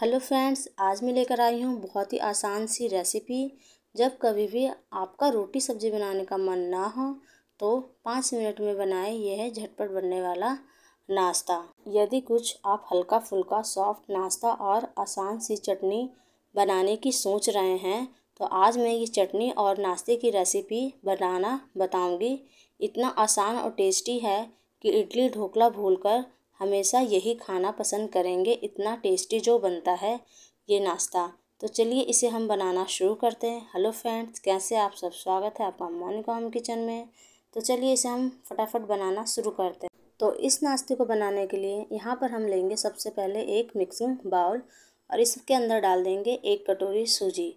hello friends आज मैं लेकर आई हूँ बहुत ही आसान सी रेसिपी जब कभी भी आपका रोटी सब्ज़ी बनाने का मन ना हो तो पाँच मिनट में बनाए यह झटपट बनने वाला नाश्ता यदि कुछ आप हल्का फुल्का सॉफ्ट नाश्ता और आसान सी चटनी बनाने की सोच रहे हैं तो आज मैं ये चटनी और नाश्ते की रेसिपी बनाना बताऊँगी इतना आसान और टेस्टी है कि इडली ढोकला भूलकर हमेशा यही खाना पसंद करेंगे इतना टेस्टी जो बनता है ये नाश्ता तो चलिए इसे हम बनाना शुरू करते हैं हेलो फ्रेंड्स कैसे आप सब स्वागत है आपका मोनिका होम किचन में तो चलिए इसे हम फटाफट बनाना शुरू करते हैं तो इस नाश्ते को बनाने के लिए यहाँ पर हम लेंगे सबसे पहले एक मिक्सिंग बाउल और इसके अंदर डाल देंगे एक कटोरी सूजी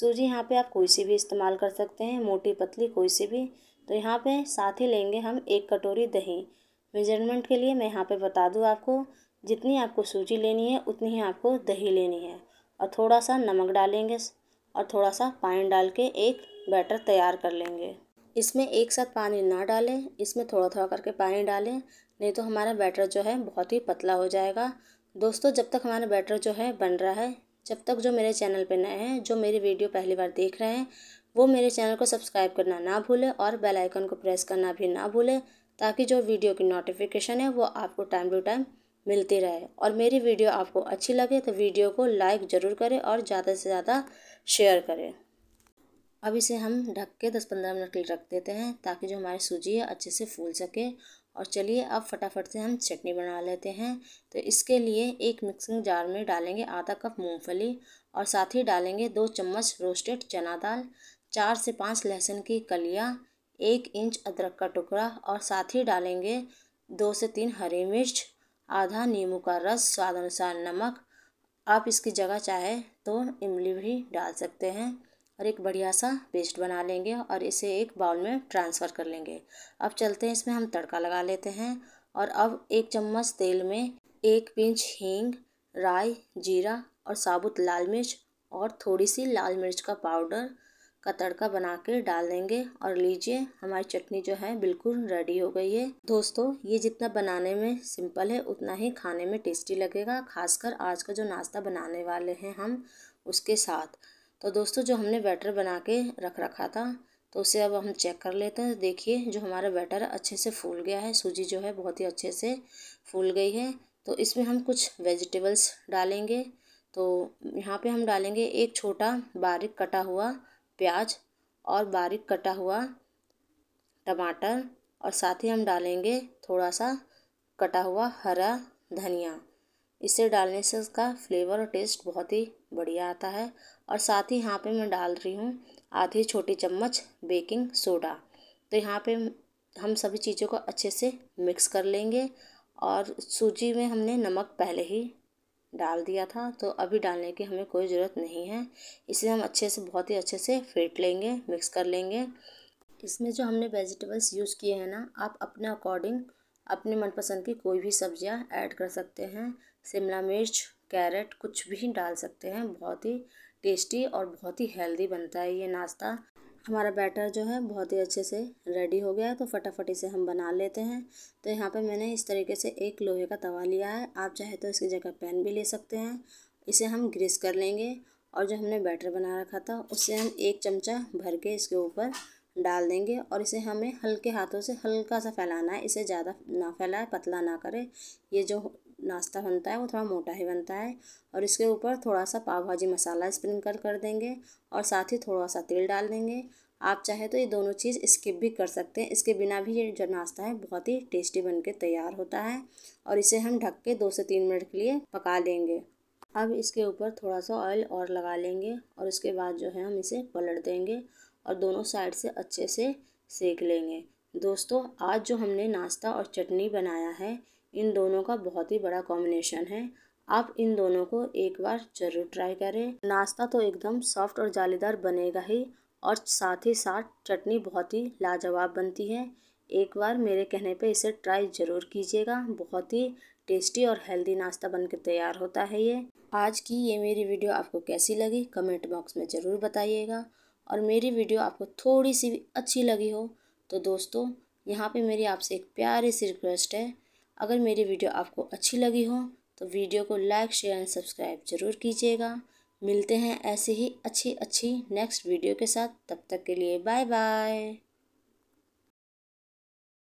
सूजी यहाँ पे आप कोई सी भी इस्तेमाल कर सकते हैं मोटी पतली कोई सी भी तो यहाँ पे साथ ही लेंगे हम एक कटोरी दही मेजरमेंट के लिए मैं यहाँ पे बता दूँ आपको जितनी आपको सूजी लेनी है उतनी ही आपको दही लेनी है और थोड़ा सा नमक डालेंगे और थोड़ा सा पानी डाल के एक बैटर तैयार कर लेंगे इसमें एक साथ पानी ना डालें इसमें थोड़ा थोड़ा करके पानी डालें नहीं तो हमारा बैटर जो है बहुत ही पतला हो जाएगा दोस्तों जब तक हमारा बैटर जो है बन रहा है जब तक जो मेरे चैनल पर नए हैं जो मेरी वीडियो पहली बार देख रहे हैं वो मेरे चैनल को सब्सक्राइब करना ना भूलें और बेल आइकन को प्रेस करना भी ना भूलें ताकि जो वीडियो की नोटिफिकेशन है वो आपको टाइम टू टाइम मिलती रहे और मेरी वीडियो आपको अच्छी लगे तो वीडियो को लाइक ज़रूर करें और ज़्यादा से ज़्यादा शेयर करें अब इसे हम ढक के दस पंद्रह मिनट के लिए रख देते हैं ताकि जो हमारी सूजी है अच्छे से फूल सके और चलिए अब फटाफट से हम चटनी बना लेते हैं तो इसके लिए एक मिक्सिंग जार में डालेंगे आधा कप मूंगफली और साथ ही डालेंगे दो चम्मच रोस्टेड चना दाल चार से पाँच लहसुन की कलियाँ एक इंच अदरक का टुकड़ा और साथ ही डालेंगे दो से तीन हरी मिर्च आधा नींबू का रस स्वाद अनुसार नमक आप इसकी जगह चाहे तो इमली भी डाल सकते हैं और एक बढ़िया सा पेस्ट बना लेंगे और इसे एक बाउल में ट्रांसफ़र कर लेंगे अब चलते हैं इसमें हम तड़का लगा लेते हैं और अब एक चम्मच तेल में एक पिंच हींग राई जीरा और साबुत लाल मिर्च और थोड़ी सी लाल मिर्च का पाउडर का तड़का बना के डाल देंगे और लीजिए हमारी चटनी जो है बिल्कुल रेडी हो गई है दोस्तों ये जितना बनाने में सिंपल है उतना ही खाने में टेस्टी लगेगा खासकर आज का जो नाश्ता बनाने वाले हैं हम उसके साथ तो दोस्तों जो हमने बैटर बना के रख रखा था तो उसे अब हम चेक कर लेते हैं देखिए जो हमारा बैटर अच्छे से फूल गया है सूजी जो है बहुत ही अच्छे से फूल गई है तो इसमें हम कुछ वेजिटेबल्स डालेंगे तो यहाँ पे हम डालेंगे एक छोटा बारीक कटा हुआ प्याज और बारीक कटा हुआ टमाटर और साथ ही हम डालेंगे थोड़ा सा कटा हुआ हरा धनिया इसे डालने से उसका फ्लेवर और टेस्ट बहुत ही बढ़िया आता है और साथ ही यहाँ पे मैं डाल रही हूँ आधी छोटी चम्मच बेकिंग सोडा तो यहाँ पे हम सभी चीज़ों को अच्छे से मिक्स कर लेंगे और सूजी में हमने नमक पहले ही डाल दिया था तो अभी डालने की हमें कोई ज़रूरत नहीं है इसे हम अच्छे से बहुत ही अच्छे से फेंट लेंगे मिक्स कर लेंगे इसमें जो हमने वेजिटेबल्स यूज़ किए हैं ना आप अपने अकॉर्डिंग अपने मनपसंद की कोई भी सब्जियाँ ऐड कर सकते हैं शिमला मिर्च कैरेट कुछ भी डाल सकते हैं बहुत ही टेस्टी और बहुत ही हेल्दी बनता है ये नाश्ता हमारा बैटर जो है बहुत ही अच्छे से रेडी हो गया है तो फटाफट इसे हम बना लेते हैं तो यहाँ पे मैंने इस तरीके से एक लोहे का तवा लिया है आप चाहे तो इसकी जगह पैन भी ले सकते हैं इसे हम ग्रीस कर लेंगे और जो हमने बैटर बना रखा था उससे हम एक चमचा भर के इसके ऊपर डाल देंगे और इसे हमें हल्के हाथों से हल्का सा फैलाना है इसे ज़्यादा ना फैलाए पतला ना करें ये जो नाश्ता बनता है वो थोड़ा मोटा ही बनता है और इसके ऊपर थोड़ा सा पाव भाजी मसाला स्प्रिंकल कर देंगे और साथ ही थोड़ा सा तेल डाल देंगे आप चाहे तो ये दोनों चीज़ स्किप भी कर सकते हैं इसके बिना भी ये जो नाश्ता है बहुत ही टेस्टी बन के तैयार होता है और इसे हम ढक के दो से तीन मिनट के लिए पका लेंगे अब इसके ऊपर थोड़ा सा ऑयल और लगा लेंगे और उसके बाद जो है हम इसे पलट देंगे और दोनों साइड से अच्छे से सेक लेंगे दोस्तों आज जो हमने नाश्ता और चटनी बनाया है इन दोनों का बहुत ही बड़ा कॉम्बिनेशन है आप इन दोनों को एक बार ज़रूर ट्राई करें नाश्ता तो एकदम सॉफ्ट और जालीदार बनेगा ही और साथ ही साथ चटनी बहुत ही लाजवाब बनती है एक बार मेरे कहने पे इसे ट्राई ज़रूर कीजिएगा बहुत ही टेस्टी और हेल्दी नाश्ता बनकर तैयार होता है ये आज की ये मेरी वीडियो आपको कैसी लगी कमेंट बॉक्स में ज़रूर बताइएगा और मेरी वीडियो आपको थोड़ी सी भी अच्छी लगी हो तो दोस्तों यहाँ पे मेरी आपसे एक प्यारी सी रिक्वेस्ट है अगर मेरी वीडियो आपको अच्छी लगी हो तो वीडियो को लाइक शेयर एंड सब्सक्राइब ज़रूर कीजिएगा मिलते हैं ऐसे ही अच्छी अच्छी नेक्स्ट वीडियो के साथ तब तक के लिए बाय बाय